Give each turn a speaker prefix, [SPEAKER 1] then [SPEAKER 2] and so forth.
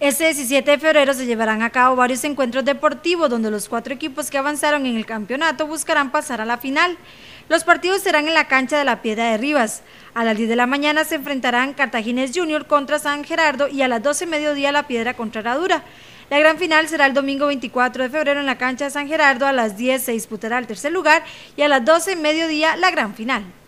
[SPEAKER 1] Este 17 de febrero se llevarán a cabo varios encuentros deportivos donde los cuatro equipos que avanzaron en el campeonato buscarán pasar a la final. Los partidos serán en la cancha de la Piedra de Rivas. A las 10 de la mañana se enfrentarán Cartagines Junior contra San Gerardo y a las 12 mediodía la Piedra contra Radura. La gran final será el domingo 24 de febrero en la cancha de San Gerardo. A las 10 se disputará el tercer lugar y a las 12 mediodía la gran final.